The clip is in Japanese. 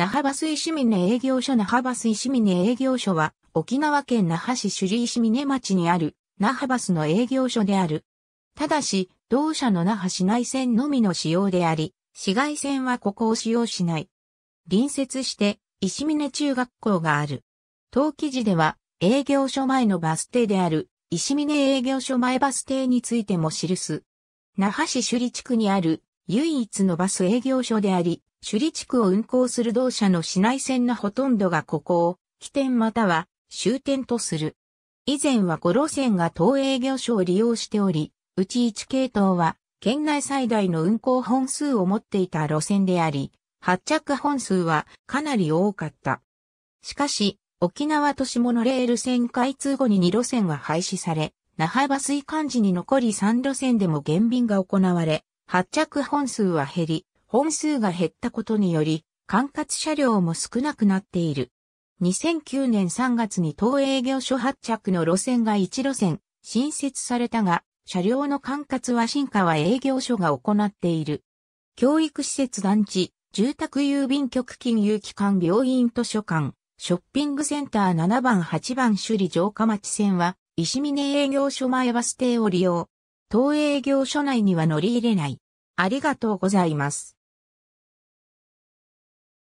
那覇バス石峰営業所那覇バス石峰営業所は、沖縄県那覇市首里石峰町にある、那覇バスの営業所である。ただし、同社の那覇市内線のみの使用であり、市外線はここを使用しない。隣接して、石峰中学校がある。登記事では、営業所前のバス停である、石峰営業所前バス停についても記す。那覇市首里地区にある、唯一のバス営業所であり、首里地区を運行する同社の市内線のほとんどがここを、起点または終点とする。以前は5路線が東営業所を利用しており、うち1系統は、県内最大の運行本数を持っていた路線であり、発着本数はかなり多かった。しかし、沖縄都市モノレール線開通後に2路線は廃止され、那覇バス移管時に残り3路線でも減便が行われ、発着本数は減り、本数が減ったことにより、管轄車両も少なくなっている。2009年3月に東営業所発着の路線が1路線、新設されたが、車両の管轄は新川営業所が行っている。教育施設団地、住宅郵便局金融機関病院図書館、ショッピングセンター7番8番首里城下町線は、石峰営業所前バス停を利用。東営業所内には乗り入れない。ありがとうございます。